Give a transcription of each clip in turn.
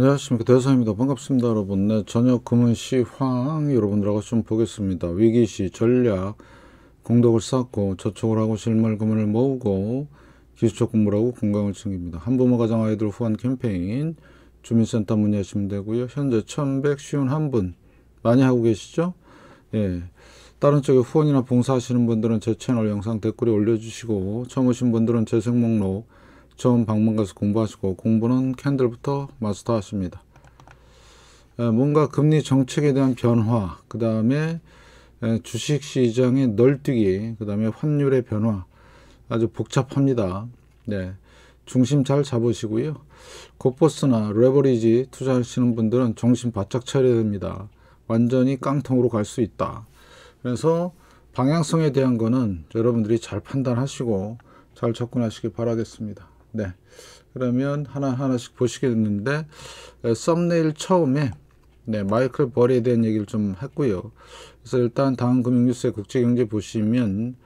안녕하십니까 대사입니다 반갑습니다 여러분 네, 저녁 금은시 황 여러분들하고 좀 보겠습니다 위기시 전략 공덕을 쌓고 저축을 하고 실물 금을 모으고 기술적 공부를 하고 건강을 챙깁니다 한부모 가정 아이들 후원 캠페인 주민센터 문의하시면 되고요 현재 1 1 0 5한분 많이 하고 계시죠 예. 다른 쪽에 후원이나 봉사하시는 분들은 제 채널 영상 댓글에 올려주시고 처음 오신 분들은 재생 목록 처음 방문가서 공부하시고 공부는 캔들부터 마스터하십니다. 뭔가 금리 정책에 대한 변화, 그 다음에 주식시장의 널뛰기, 그 다음에 환율의 변화 아주 복잡합니다. 네, 중심 잘 잡으시고요. 고퍼스나 레버리지 투자하시는 분들은 정신 바짝 차려야 됩니다. 완전히 깡통으로 갈 수 있다. 그래서 방향성에 대한 거는 여러분들이 잘 판단하시고 잘 접근하시길 바라겠습니다. 네. 그러면 하나하나씩 보시게 됐는데 썸네일 처음에 네, 마이클 버리에 대한 얘기를 좀 했고요. 그래서 일단 다음 금융뉴스의 국제경제 보시면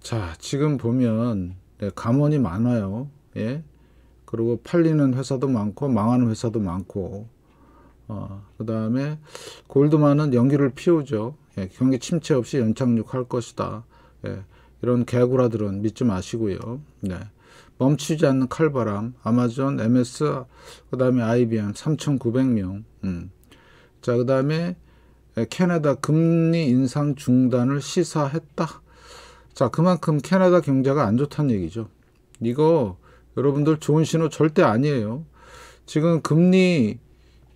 자 지금 보면 네, 감원이 많아요. 예. 그리고 팔리는 회사도 많고 망하는 회사도 많고 어, 그 다음에 골드만은 연기를 피우죠. 예, 경기 침체 없이 연착륙할 것이다. 예, 이런 개구라들은 믿지 마시고요. 네. 멈추지 않는 칼바람, 아마존, MS, 그 다음에 IBM 3,900명. 음. 자, 그 다음에 캐나다 금리 인상 중단을 시사했다. 자, 그만큼 캐나다 경제가 안 좋다는 얘기죠. 이거 여러분들 좋은 신호 절대 아니에요. 지금 금리를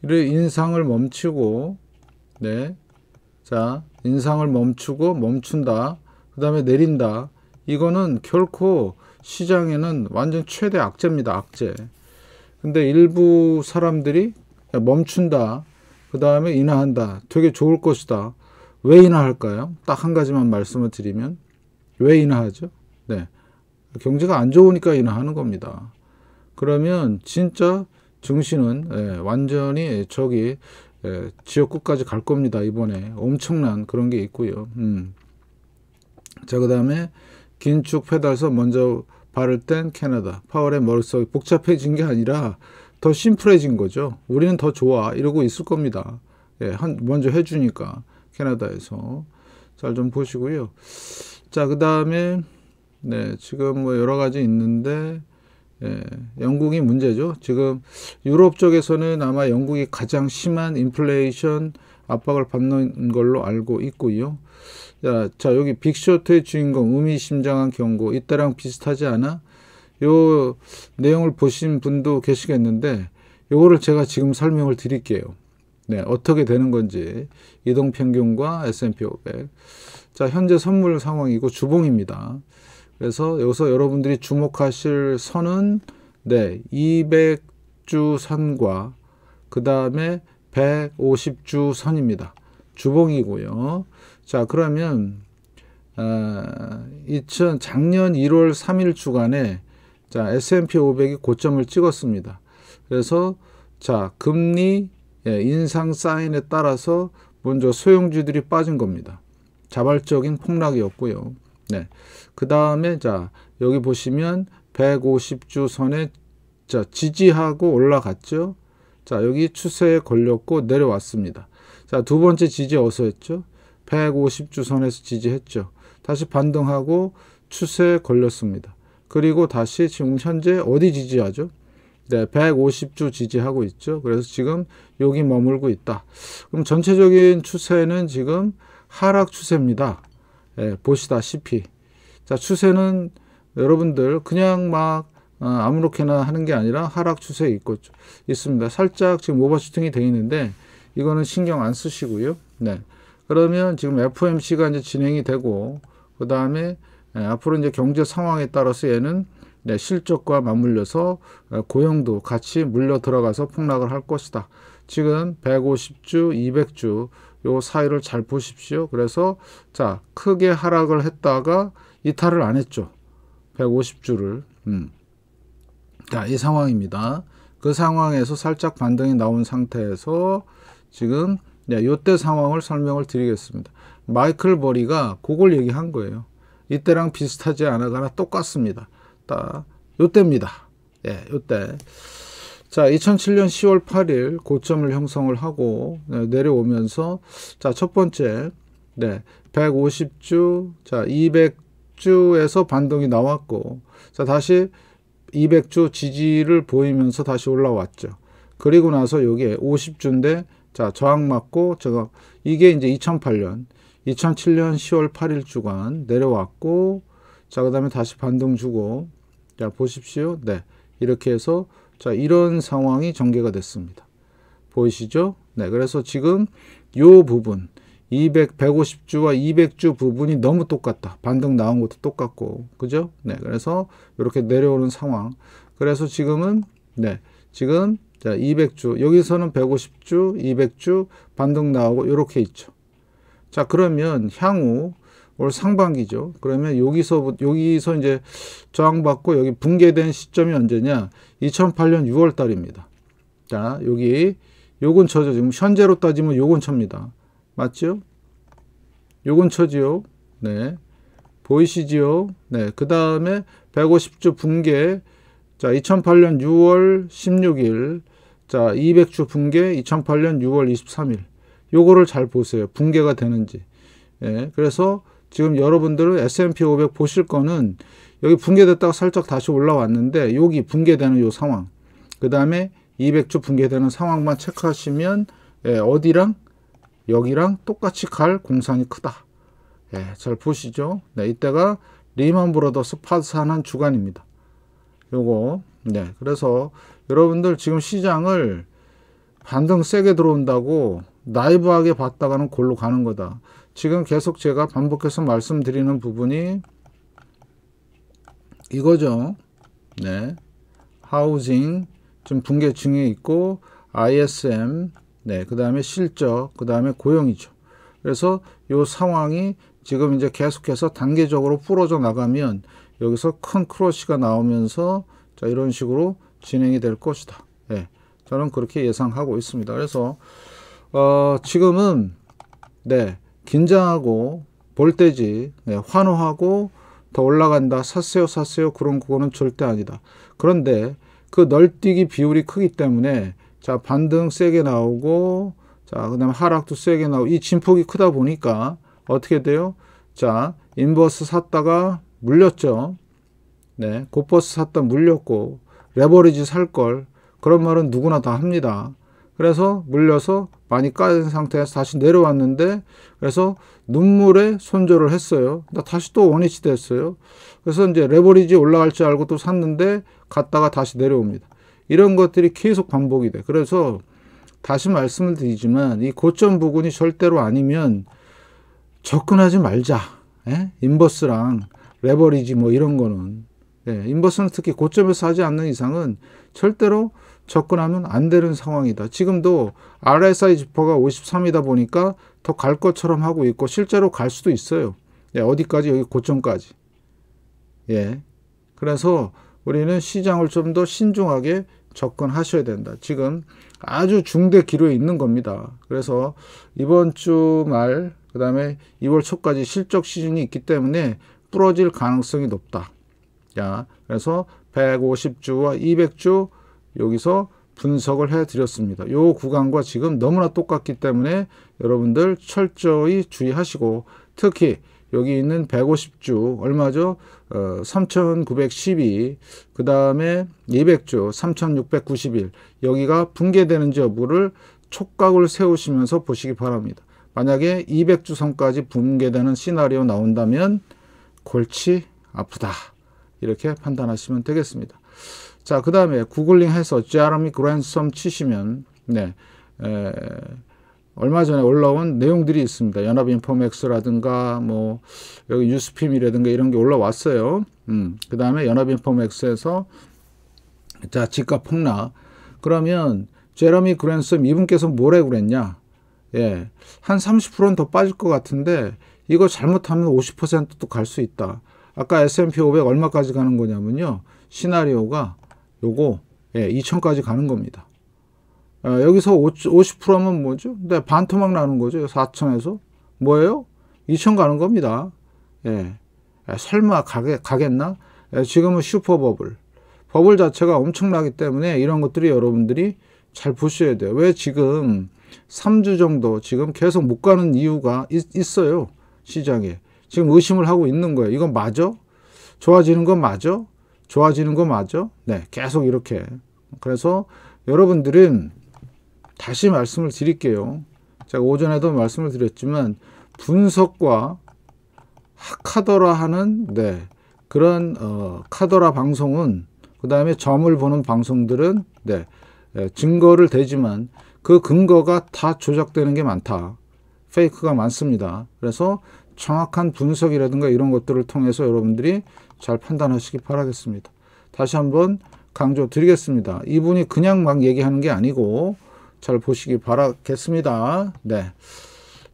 인상을 멈추고, 네. 자, 인상을 멈추고 멈춘다. 그 다음에 내린다. 이거는 결코 시장에는 완전 최대 악재입니다. 악재. 근데 일부 사람들이 멈춘다. 그 다음에 인하한다. 되게 좋을 것이다. 왜 인하할까요? 딱 한 가지만 말씀을 드리면 왜 인하하죠? 네. 경제가 안 좋으니까 인하하는 겁니다. 그러면 진짜 증시는 예, 완전히 저기 예, 지역구까지 갈 겁니다. 이번에 엄청난 그런 게 있고요. 음. 자, 그 다음에 긴축 페달서 먼저 바를 땐 캐나다. 파월의 머릿속이 복잡해진 게 아니라 더 심플해진 거죠. 우리는 더 좋아. 이러고 있을 겁니다. 예, 한, 먼저 해주니까. 캐나다에서. 잘 좀 보시고요. 자, 그 다음에, 네, 지금 뭐 여러 가지 있는데, 예, 영국이 문제죠. 지금 유럽 쪽에서는 아마 영국이 가장 심한 인플레이션 압박을 받는 걸로 알고 있고요. 자, 자 여기 빅쇼트의 주인공 의미심장한 경고 이때랑 비슷하지 않아? 요 내용을 보신 분도 계시겠는데 요거를 제가 지금 설명을 드릴게요. 네, 어떻게 되는 건지 이동평균과 S&P 500 자, 현재 선물 상황이고 주봉입니다. 그래서 여기서 여러분들이 주목하실 선은 네, 200주 선과 그 다음에 150주 선입니다. 주봉이고요. 자, 그러면 아, 2000 작년 1월 3일 주간에 자, S&P 500이 고점을 찍었습니다. 그래서 자, 금리 예, 인상 사인에 따라서 먼저 소형주들이 빠진 겁니다. 자발적인 폭락이었고요. 네. 그다음에 자, 여기 보시면 150주 선에 자, 지지하고 올라갔죠. 자, 여기 추세에 걸렸고 내려왔습니다. 자, 두 번째 지지 어서 했죠? 150주선에서 지지했죠. 다시 반등하고 추세에 걸렸습니다. 그리고 다시 지금 현재 어디 지지하죠? 네, 150주 지지하고 있죠. 그래서 지금 여기 머물고 있다. 그럼 전체적인 추세는 지금 하락 추세입니다. 예, 보시다시피. 자, 추세는 여러분들 그냥 막 아, 아무렇게나 하는 게 아니라 하락 추세 있고 있습니다. 살짝 지금 오버슈팅이 돼 있는데 이거는 신경 안 쓰시고요. 네. 그러면 지금 FOMC가 이제 진행이 되고 그 다음에 예, 앞으로 이제 경제 상황에 따라서 얘는 네, 실적과 맞물려서 예, 고용도 같이 물려 들어가서 폭락을 할 것이다. 지금 150주, 200주 요 사이를 잘 보십시오. 그래서 자 크게 하락을 했다가 이탈을 안 했죠. 150주를. 음. 있이 상황입니다. 그 상황에서 살짝 반등이 나온 상태에서 지금 네, 요때 상황을 설명을 드리겠습니다. 마이클 버리가 그걸 얘기한 거예요. 이때랑 비슷하지 않아가나 똑같습니다. 딱 요때입니다. 예, 요때. 자, 2007년 10월 8일 고점을 형성을 하고 네, 내려오면서 자, 첫 번째 네, 150주, 자, 200주에서 반동이 나왔고 자, 다시 200주 지지를 보이면서 다시 올라왔죠. 그리고 나서 여기에 50주인데 자 저항 맞고 저거 이게 이제 2008년 2007년 10월 8일 주간 내려왔고 자 그다음에 다시 반등 주고 자 보십시오. 네. 이렇게 해서 자 이런 상황이 전개가 됐습니다. 보이시죠? 네. 그래서 지금 요 부분 200, 150주와 200주 부분이 너무 똑같다. 반등 나온 것도 똑같고. 그죠? 네. 그래서 이렇게 내려오는 상황. 그래서 지금은 네. 지금 자, 200주. 여기서는 150주, 200주 반등 나오고 이렇게 있죠. 자, 그러면 향후 올 상반기죠. 그러면 여기서 여기서 이제 저항받고 여기 붕괴된 시점이 언제냐? 2008년 6월 달입니다. 자, 여기 요건 저죠. 지금 현재로 따지면 요건 첩니다. 맞죠? 요건 처지요. 네. 보이시지요? 네. 그 다음에 150주 붕괴 자, 2008년 6월 16일. 자, 200주 붕괴 2008년 6월 23일. 요거를 잘 보세요. 붕괴가 되는지. 예. 그래서 지금 여러분들은 S&P 500 보실 거는 여기 붕괴됐다가 살짝 다시 올라왔는데 여기 붕괴되는 요 상황 그 다음에 200주 붕괴되는 상황만 체크하시면 예, 어디랑 여기랑 똑같이 갈 공산이 크다. 예, 잘 보시죠. 네, 이때가 리만 브로더스 파산한 주간입니다. 요거 네, 그래서 여러분들 지금 시장을 반등 세게 들어온다고 나이브하게 봤다가는 골로 가는 거다. 지금 계속 제가 반복해서 말씀드리는 부분이 이거죠. 네. 하우징 좀 붕괴 중에 있고 ISM 네, 그 다음에 실적, 그 다음에 고용이죠. 그래서 이 상황이 지금 이제 계속해서 단계적으로 풀어져 나가면 여기서 큰 크러쉬가 나오면서 자, 이런 식으로 진행이 될 것이다. 예, 저는 그렇게 예상하고 있습니다. 그래서 어, 지금은 네, 긴장하고 볼때지 네, 환호하고 더 올라간다 샀어요 샀어요 그런 그거는 절대 아니다. 그런데 그 널뛰기 비율이 크기 때문에 자, 반등 세게 나오고 자, 그다음 하락도 세게 나오고 이 진폭이 크다 보니까 어떻게 돼요? 자, 인버스 샀다가 물렸죠. 네, 고버스 샀다 물렸고 레버리지 살 걸 그런 말은 누구나 다 합니다. 그래서 물려서 많이 까진 상태에서 다시 내려왔는데 그래서 눈물에 손절을 했어요. 나 다시 또 원위치 됐어요. 그래서 이제 레버리지 올라갈 줄 알고 또 샀는데 갔다가 다시 내려옵니다. 이런 것들이 계속 반복이 돼. 그래서 다시 말씀을 드리지만 이 고점 부근이 절대로 아니면 접근하지 말자. 예? 인버스랑 레버리지 뭐 이런 거는 예, 인버스는 특히 고점에서 하지 않는 이상은 절대로 접근하면 안 되는 상황이다. 지금도 RSI 지퍼가 53이다 보니까 더 갈 것처럼 하고 있고 실제로 갈 수도 있어요. 예, 어디까지 여기 고점까지. 예. 그래서 우리는 시장을 좀 더 신중하게 접근하셔야 된다. 지금 아주 중대 기로에 있는 겁니다. 그래서 이번 주 말, 그 다음에 2월 초까지 실적 시즌이 있기 때문에 부러질 가능성이 높다. 야, 그래서 150주와 200주 여기서 분석을 해드렸습니다. 요 구간과 지금 너무나 똑같기 때문에 여러분들 철저히 주의하시고 특히 여기 있는 150주 얼마죠? 어, 3,912. 그 다음에 200주 3,691. 여기가 붕괴되는지 여부를 촉각을 세우시면서 보시기 바랍니다. 만약에 200주 선까지 붕괴되는 시나리오 나온다면 골치 아프다. 이렇게 판단하시면 되겠습니다. 자, 그 다음에 구글링 해서 제라미 그랜섬 치시면, 네, 에, 얼마 전에 올라온 내용들이 있습니다. 연합인포맥스라든가 뭐 여기 유스핌이라든가 이런 게 올라왔어요. 음, 그 다음에 연합인포맥스에서 자 집값 폭락. 그러면 제러미 그랜섬 이분께서 뭐래 그랬냐? 예, 한 30%는 더 빠질 것 같은데 이거 잘못하면 50%도 갈 수 있다. 아까 S&P 500 얼마까지 가는 거냐면요. 시나리오가 요거 예, 2000까지 가는 겁니다. 아, 여기서 50%면 뭐죠? 네, 반 토막 나는 거죠. 4천에서. 뭐예요? 2천 가는 겁니다. 예. 예, 설마 가게, 가겠나? 예, 지금은 슈퍼버블. 버블 자체가 엄청나기 때문에 이런 것들이 여러분들이 잘 보셔야 돼요. 왜 지금 3주 정도 지금 계속 못 가는 이유가 있, 어요 시장에. 지금 의심을 하고 있는 거예요. 이건 맞아? 좋아지는 건 맞아? 좋아지는 거 맞아? 네, 계속 이렇게. 그래서 여러분들은 다시 말씀을 드릴게요. 제가 오전에도 말씀을 드렸지만 분석과 카더라 하는 네 그런 어, 카더라 방송은 그 다음에 점을 보는 방송들은 네 예, 증거를 대지만 그 근거가 다 조작되는 게 많다. 페이크가 많습니다. 그래서 정확한 분석이라든가 이런 것들을 통해서 여러분들이 잘 판단하시기 바라겠습니다. 다시 한번 강조 드리겠습니다. 이분이 그냥 막 얘기하는 게 아니고 잘 보시기 바라겠습니다. 네.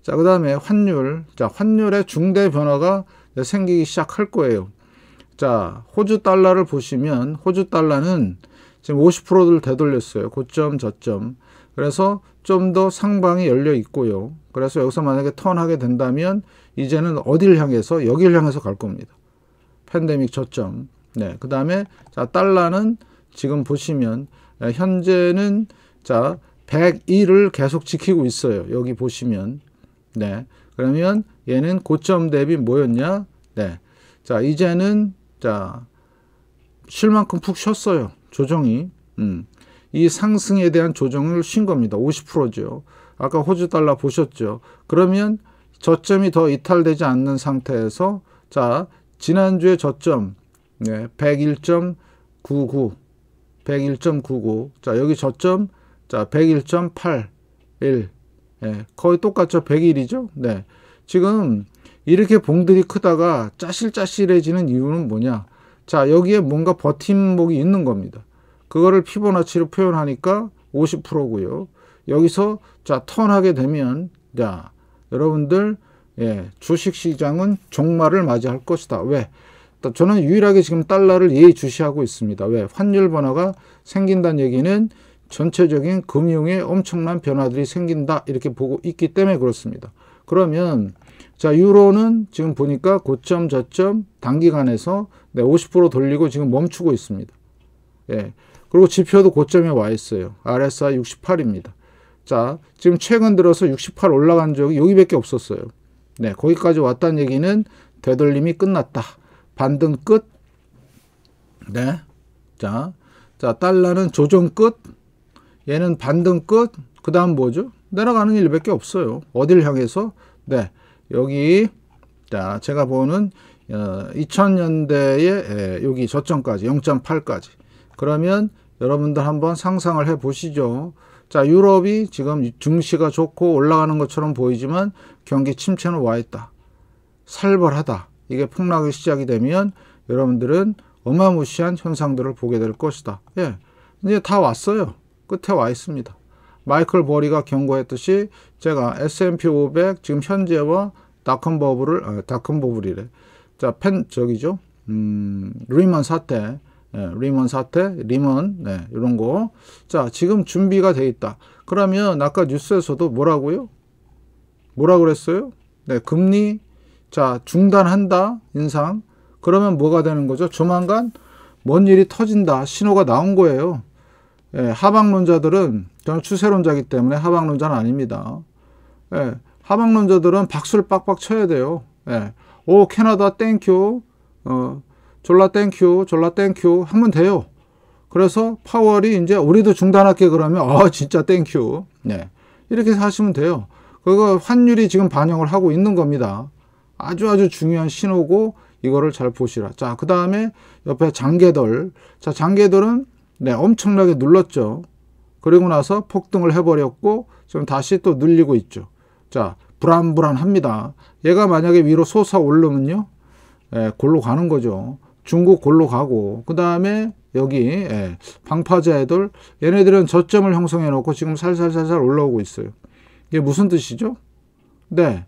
자, 그 다음에 환율. 자, 환율의 중대 변화가 생기기 시작할 거예요. 자, 호주 달러를 보시면 호주 달러는 지금 50%를 되돌렸어요. 고점, 저점. 그래서 좀 더 상방이 열려 있고요. 그래서 여기서 만약에 턴하게 된다면 이제는 어디를 향해서 여기를 향해서 갈 겁니다. 팬데믹 저점. 네, 그 다음에 자 달러는 지금 보시면 현재는 자 101을 계속 지키고 있어요. 여기 보시면. 네. 그러면 얘는 고점 대비 뭐였냐? 네. 자, 이제는 자, 쉴 만큼 푹 쉬었어요. 조정이. 음. 이 상승에 대한 조정을 쉰 겁니다. 50%죠. 아까 호주 달러 보셨죠. 그러면 저점이 더 이탈되지 않는 상태에서 자, 지난주에 저점 네, 101.99 101.99. 자, 여기 저점 자, 101.81. 예, 거의 똑같죠. 101이죠. 네. 지금 이렇게 봉들이 크다가 짜실짜실해지는 이유는 뭐냐? 자, 여기에 뭔가 버팀목이 있는 겁니다. 그거를 피보나치로 표현하니까 50%고요. 여기서 자, 턴하게 되면 자, 여러분들 예, 주식 시장은 종말을 맞이할 것이다. 왜? 저는 유일하게 지금 달러를 예의주시하고 있습니다. 왜? 환율 변화가 생긴다는 얘기는 전체적인 금융에 엄청난 변화들이 생긴다 이렇게 보고 있기 때문에 그렇습니다. 그러면 자 유로는 지금 보니까 고점 저점 단기간에서 네, 50% 돌리고 지금 멈추고 있습니다. 예. 그리고 지표도 고점에 와 있어요. RSI 68입니다. 자 지금 최근 들어서 68 올라간 적이 여기밖에 없었어요. 네 거기까지 왔다는 얘기는 되돌림이 끝났다. 반등 끝. 네. 자, 자 달러는 조정 끝. 얘는 반등 끝, 그 다음 뭐죠? 내려가는 일밖에 없어요. 어딜 향해서? 네, 여기 자 제가 보는 어, 2000년대에 예, 여기 저점까지 0.8까지 그러면 여러분들 한번 상상을 해 보시죠. 자 유럽이 지금 증시가 좋고 올라가는 것처럼 보이지만 경기 침체는 와 있다. 살벌하다. 이게 폭락이 시작이 되면 여러분들은 어마무시한 현상들을 보게 될 것이다. 예, 이제 다 왔어요. 끝에 와 있습니다. 마이클 버리가 경고했듯이 제가 S&P 500 지금 현재와 다큰 버블을 아, 다큰 버블이래. 자, 펜 저기죠. 음, 리먼 사태. 예, 리먼 사태, 리먼 네, 이런 거. 자, 지금 준비가 돼 있다. 그러면 아까 뉴스에서도 뭐라고요? 뭐라 그랬어요? 네, 금리 자, 중단한다. 인상. 그러면 뭐가 되는 거죠? 조만간 뭔 일이 터진다. 신호가 나온 거예요. 예, 하방론자들은 저는 추세론자기 때문에 하방론자는 아닙니다. 예, 하방론자들은 박수를 빡빡 쳐야 돼요. 예, 오 캐나다 땡큐 어, 졸라 땡큐 졸라 땡큐 하면 돼요. 그래서 파월이 이제 우리도 중단할게 그러면 아 진짜 땡큐 예, 네. 이렇게 하시면 돼요. 그거 환율이 지금 반영을 하고 있는 겁니다. 아주 아주 중요한 신호고 이거를 잘 보시라. 자, 그 다음에 옆에 장계돌. 자, 장계돌은 네, 엄청나게 눌렀죠. 그리고 나서 폭등을 해버렸고 지금 다시 또 눌리고 있죠. 자, 불안불안합니다. 얘가 만약에 위로 솟아오르면요. 예, 골로 가는 거죠. 중국 골로 가고 그 다음에 여기 예, 방파제 애들 얘네들은 저점을 형성해 놓고 지금 살살살살 올라오고 있어요. 이게 무슨 뜻이죠? 네,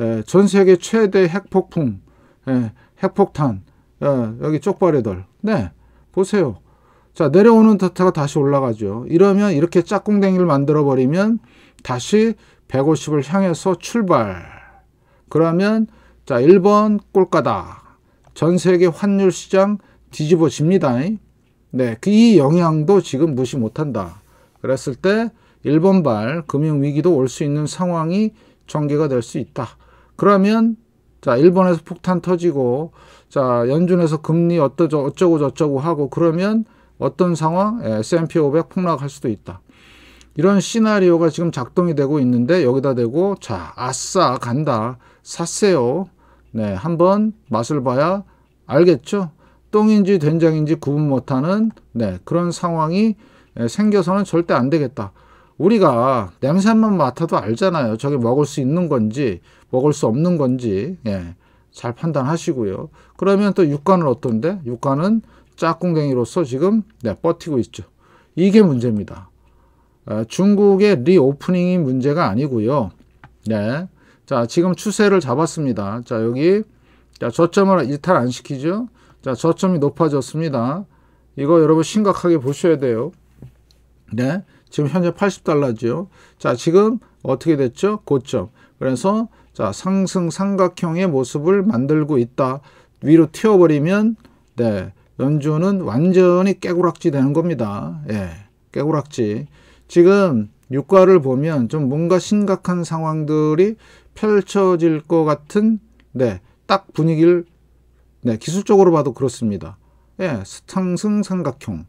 예, 전 세계 최대 핵폭풍, 예, 핵폭탄, 예, 여기 쪽발애들. 네, 보세요. 자 내려오는 타타가 다시 올라가죠. 이러면 이렇게 짝꿍댕이를 만들어 버리면 다시 150을 향해서 출발. 그러면 자 1번 꼴가다. 전 세계 환율 시장 뒤집어집니다. 네, 그 이 영향도 지금 무시 못한다. 그랬을 때 1번 발 금융 위기도 올 수 있는 상황이 전개가 될 수 있다. 그러면 자, 일본에서 폭탄 터지고 자, 연준에서 금리 어쩌고 저쩌고 하고 그러면 어떤 상황 예, S&P 500 폭락할 수도 있다. 이런 시나리오가 지금 작동이 되고 있는데 여기다 대고 자 아싸 간다 샀어요. 네 한번 맛을 봐야 알겠죠. 똥인지 된장인지 구분 못하는 네 그런 상황이 예, 생겨서는 절대 안 되겠다. 우리가 냄새만 맡아도 알잖아요. 저게 먹을 수 있는 건지 먹을 수 없는 건지 예, 잘 판단하시고요. 그러면 또 유가는 어떤데? 유가는 짝꿍갱이로서 지금 네, 버티고 있죠. 이게 문제입니다. 아, 중국의 리오프닝이 문제가 아니고요. 네. 자, 지금 추세를 잡았습니다. 자, 여기 자, 저점을 이탈안 시키죠. 자, 저점이 높아졌습니다. 이거 여러분 심각하게 보셔야 돼요. 네. 지금 현재 80달러죠. 자, 지금 어떻게 됐죠? 고점. 그래서 자, 상승 삼각형의 모습을 만들고 있다. 위로 튀어버리면 네. 연준은 완전히 깨구락지 되는 겁니다. 예, 깨구락지. 지금 유가를 보면 좀 뭔가 심각한 상황들이 펼쳐질 것 같은 네, 딱 분위기를 네, 기술적으로 봐도 그렇습니다. 예, 상승 삼각형.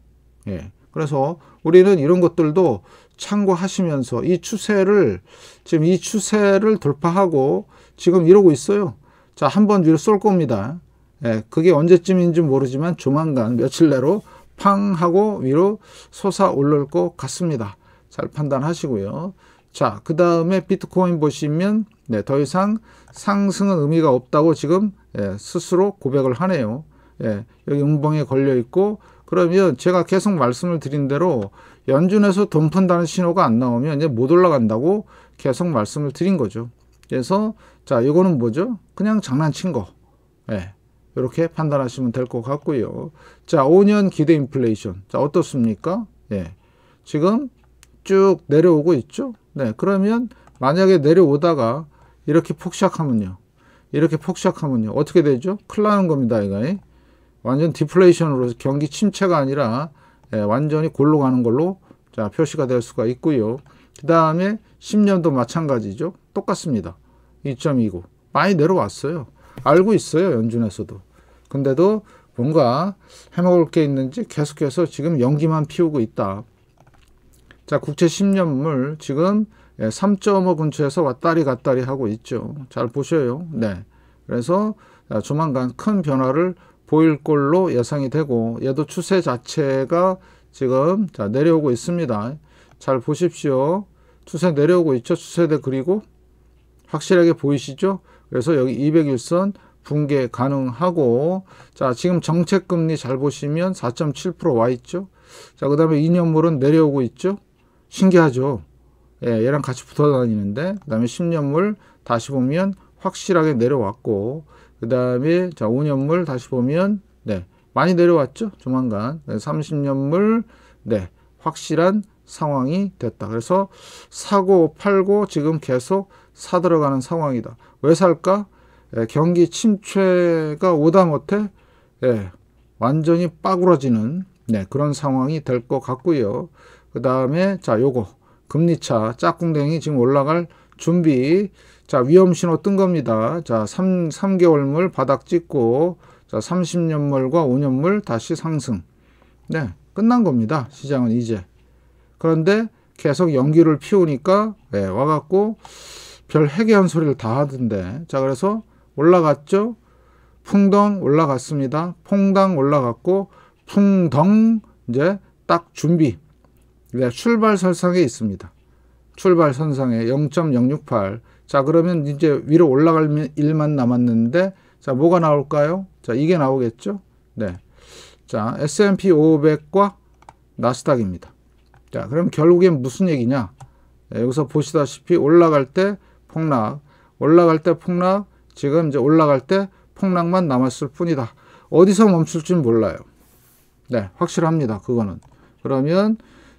예. 그래서 우리는 이런 것들도 참고하시면서 이 추세를 지금 이 추세를 돌파하고 지금 이러고 있어요. 자, 한번 위로 쏠 겁니다. 예, 그게 언제쯤인지 모르지만 조만간 며칠 내로 팡 하고 위로 솟아올릴 것 같습니다. 잘 판단하시고요. 자, 그 다음에 비트코인 보시면 네, 더 이상 상승은 의미가 없다고 지금 예, 스스로 고백을 하네요. 예, 여기 음봉에 걸려 있고 그러면 제가 계속 말씀을 드린 대로 연준에서 돈 푼다는 신호가 안 나오면 이제 못 올라간다고 계속 말씀을 드린 거죠. 그래서 자, 이거는 뭐죠? 그냥 장난친 거. 예. 이렇게 판단하시면 될 것 같고요. 자, 5년 기대 인플레이션. 자, 어떻습니까? 예. 지금 쭉 내려오고 있죠. 네. 그러면 만약에 내려오다가 이렇게 폭삭하면요. 이렇게 폭삭하면요. 어떻게 되죠? 큰일 나는 겁니다, 이거. 완전 디플레이션으로 경기 침체가 아니라 예, 완전히 골로 가는 걸로 자, 표시가 될 수가 있고요. 그 다음에 10년도 마찬가지죠. 똑같습니다. 2.29. 많이 내려왔어요. 알고 있어요. 연준에서도. 근데도 뭔가 해먹을 게 있는지 계속해서 지금 연기만 피우고 있다. 자, 국채 10년물 지금 3.5 예, 근처에서 왔다리 갔다리 하고 있죠. 잘 보셔요. 네. 그래서 아, 조만간 큰 변화를 보일 걸로 예상이 되고 얘도 추세 자체가 지금 자, 내려오고 있습니다. 잘 보십시오. 추세 내려오고 있죠. 추세대 그리고 확실하게 보이시죠? 그래서 여기 2 0 1선 붕괴 가능하고 자 지금 정책금리 잘 보시면 4.7%와 있죠. 자그 다음에 2년물은 내려오고 있죠. 신기하죠. 예, 얘랑 같이 붙어 다니는데 그 다음에 10년물 다시 보면 확실하게 내려왔고 그 다음에 자 5년물 다시 보면 네 많이 내려왔죠. 조만간 네, 30년물 네 확실한 상황이 됐다. 그래서 사고 팔고 지금 계속 사들어가는 상황이다. 왜 살까? 예, 경기 침체가 오다못해 예, 완전히 빠그러지는 네, 그런 상황이 될 것 같고요. 그 다음에 자 요거 금리차 짝꿍댕이 지금 올라갈 준비 자 위험신호 뜬 겁니다. 자 3, 3개월물 바닥 찍고 자 30년물과 5년물 다시 상승 네 끝난 겁니다. 시장은 이제 그런데 계속 연기를 피우니까 예, 와갖고 별 해괴한 소리를 다 하던데. 자, 그래서 올라갔죠? 풍덩 올라갔습니다. 퐁당 올라갔고, 풍덩, 이제 딱 준비. 네, 출발선상에 있습니다. 출발선상에 0.068. 자, 그러면 이제 위로 올라갈 일만 남았는데, 자, 뭐가 나올까요? 자, 이게 나오겠죠? 네. 자, S&P 500과 나스닥입니다. 자, 그럼 결국엔 무슨 얘기냐? 네, 여기서 보시다시피 올라갈 때 폭락. 올라갈 때 폭락, 지금 이제 올라갈 때 폭락만 남았을 뿐이다. 어디서 멈출지 몰라요. 네, 확실합니다. 그거는. 그러면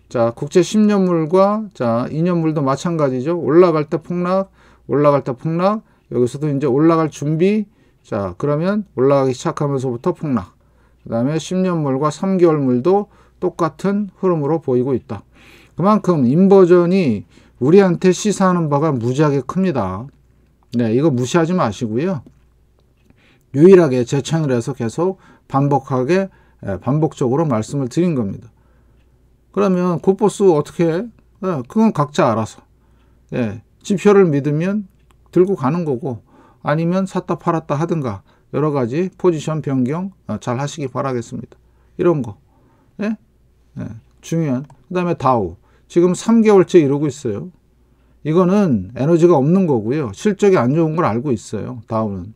자, 국제 10년물과 자, 2년물도 마찬가지죠. 올라갈 때 폭락, 올라갈 때 폭락. 여기서도 이제 올라갈 준비. 자, 그러면 올라가기 시작하면서부터 폭락. 그다음에 10년물과 3개월물도 똑같은 흐름으로 보이고 있다. 그만큼 인버전이 우리한테 시사하는 바가 무지하게 큽니다. 네, 이거 무시하지 마시고요. 유일하게 제 채널에서 계속 반복하게 예, 반복적으로 말씀을 드린 겁니다. 그러면 고포스 어떻게 해? 예, 그건 각자 알아서. 예, 지표를 믿으면 들고 가는 거고 아니면 샀다 팔았다 하든가 여러 가지 포지션 변경 어, 잘 하시기 바라겠습니다. 이런 거. 예? 예, 중요한. 그 다음에 다우. 지금 3개월째 이러고 있어요. 이거는 에너지가 없는 거고요. 실적이 안 좋은 걸 알고 있어요. 다우는.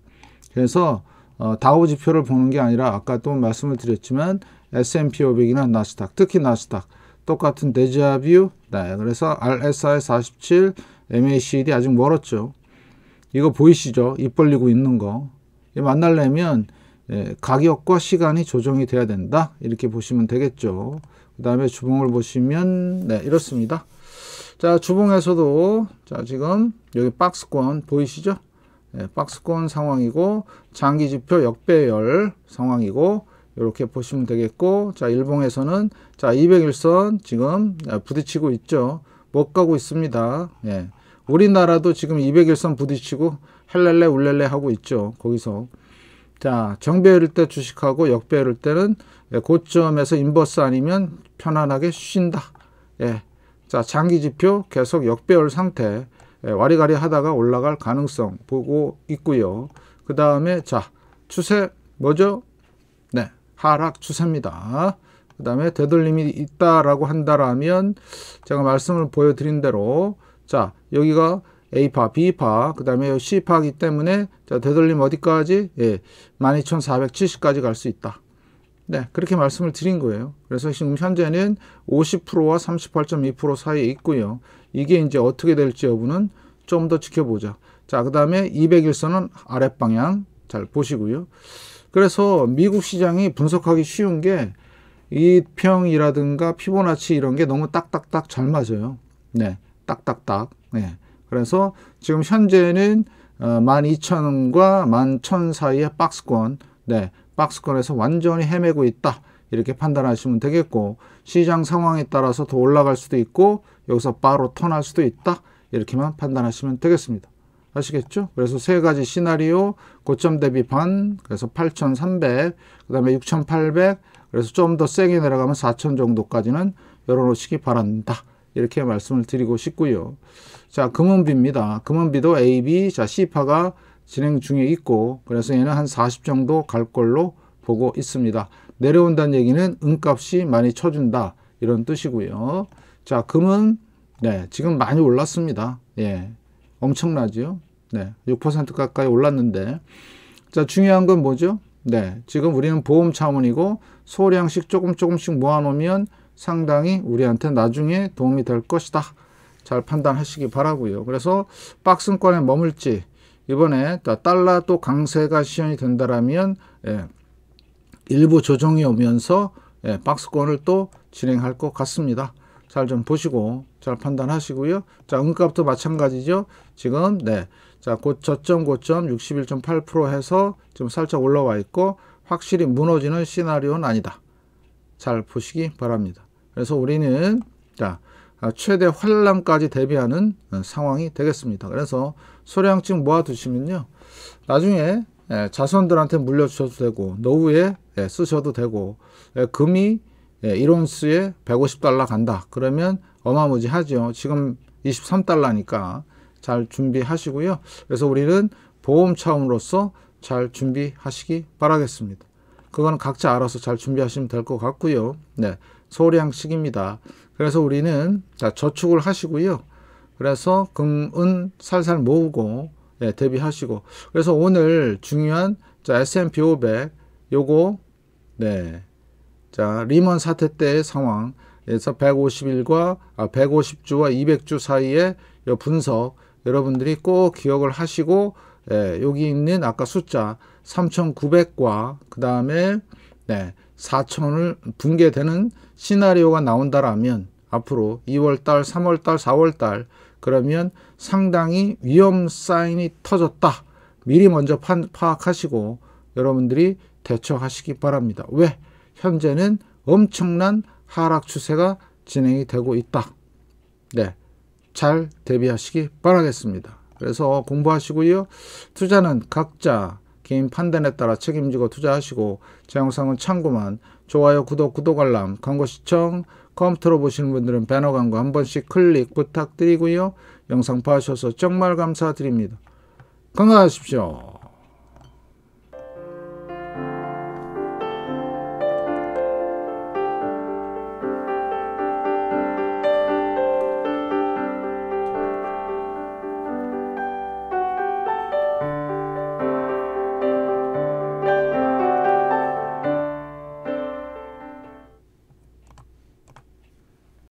그래서 어, 다우 지표를 보는 게 아니라 아까 또 말씀을 드렸지만 S&P 500이나 나스닥, 특히 나스닥 똑같은 데자뷰. 네, 그래서 RSI 47, MACD 아직 멀었죠. 이거 보이시죠? 입 벌리고 있는 거. 만날려면 예, 가격과 시간이 조정이 돼야 된다. 이렇게 보시면 되겠죠. 그 다음에 주봉을 보시면 네 이렇습니다. 자 주봉에서도 자 지금 여기 박스권 보이시죠? 네, 박스권 상황이고 장기지표 역배열 상황이고 이렇게 보시면 되겠고 자 일봉에서는 자 201선 지금 아, 부딪히고 있죠. 못 가고 있습니다. 예. 우리나라도 지금 201선 부딪히고 헬렐레 울렐레 하고 있죠. 거기서 자 정배열일 때 주식하고 역배열일 때는 네, 고점에서 인버스 아니면 편안하게 쉰다. 예. 자, 장기 지표 계속 역배열 상태. 예, 와리가리 하다가 올라갈 가능성 보고 있고요. 그 다음에 자, 추세 뭐죠? 네, 하락 추세입니다. 그 다음에 되돌림이 있다라고 한다라면 제가 말씀을 보여드린 대로 자, 여기가 A파, B파, 그 다음에 C파이기 때문에 자, 되돌림 어디까지? 예, 12,470까지 갈 수 있다. 네, 그렇게 말씀을 드린 거예요. 그래서 지금 현재는 50%와 38.2% 사이에 있고요. 이게 이제 어떻게 될지 여부는 좀 더 지켜보자. 자, 그 다음에 200일선은 아랫방향 잘 보시고요. 그래서 미국 시장이 분석하기 쉬운 게 이평이라든가 피보나치 이런 게 너무 딱딱딱 잘 맞아요. 네, 딱딱딱. 네. 그래서 지금 현재는 12,000원과 어, 11,000 사이의 박스권. 네, 박스권에서 완전히 헤매고 있다. 이렇게 판단하시면 되겠고 시장 상황에 따라서 더 올라갈 수도 있고 여기서 바로 턴할 수도 있다. 이렇게만 판단하시면 되겠습니다. 아시겠죠? 그래서 세 가지 시나리오, 고점 대비 반, 그래서 8,300, 그 다음에 6,800, 그래서 좀 더 세게 내려가면 4,000 정도까지는 열어놓으시기 바란다. 이렇게 말씀을 드리고 싶고요. 자, 금은비입니다. 금은비도 AB, 자, C파가 진행 중에 있고 그래서 얘는 한 40 정도 갈 걸로 보고 있습니다. 내려온다는 얘기는 은값이 많이 쳐준다 이런 뜻이고요. 자 금은 네 지금 많이 올랐습니다. 예엄청나죠 네6% 가까이 올랐는데 자 중요한 건 뭐죠? 네 지금 우리는 보험 차원이고 소량씩 조금 조금씩 모아놓으면 상당히 우리한테 나중에 도움이 될 것이다. 잘 판단하시기 바라고요. 그래서 박스권에 머물지 이번에 그러니까 달러 또 강세가 시현이 된다라면 예, 일부 조정이 오면서 예, 박스권을 또 진행할 것 같습니다. 잘 좀 보시고 잘 판단하시고요. 자, 은값도 마찬가지죠. 지금 네. 자, 곧 저점 고점 61.8% 해서 지금 살짝 올라와 있고 확실히 무너지는 시나리오는 아니다. 잘 보시기 바랍니다. 그래서 우리는 자, 아, 최대 환란까지 대비하는 어, 상황이 되겠습니다. 그래서 소량쯤 모아두시면요. 나중에 예, 자손들한테 물려주셔도 되고 노후에 예, 쓰셔도 되고 예, 금이 이론스에 150달러 간다. 그러면 어마무지하죠. 지금 23달러니까 잘 준비하시고요. 그래서 우리는 보험 차원으로서 잘 준비하시기 바라겠습니다. 그건 각자 알아서 잘 준비하시면 될 것 같고요. 네. 소량씩입니다. 그래서 우리는 자, 저축을 하시고요. 그래서 금은 살살 모으고 예, 대비하시고 그래서 오늘 중요한 자, S&P 500 요거 네. 자, 리먼 사태 때의 상황 에서 151과 아, 150주와 200주 사이에요 분석 여러분들이 꼭 기억을 하시고 예, 여기 있는 아까 숫자 3,900과 그 다음에 네, 4천 원을 붕괴되는 시나리오가 나온다라면 앞으로 2월달, 3월달, 4월달 그러면 상당히 위험 사인이 터졌다. 미리 먼저 파악하시고 여러분들이 대처하시기 바랍니다. 왜? 현재는 엄청난 하락 추세가 진행이 되고 있다. 네. 잘 대비하시기 바라겠습니다. 그래서 공부하시고요. 투자는 각자 개인 판단에 따라 책임지고 투자하시고 제 영상은 참고만 좋아요, 구독, 구독 알람, 광고 시청, 컴퓨터로 보시는 분들은 배너 광고 한 번씩 클릭 부탁드리고요. 영상 봐주셔서 정말 감사드립니다. 건강하십시오.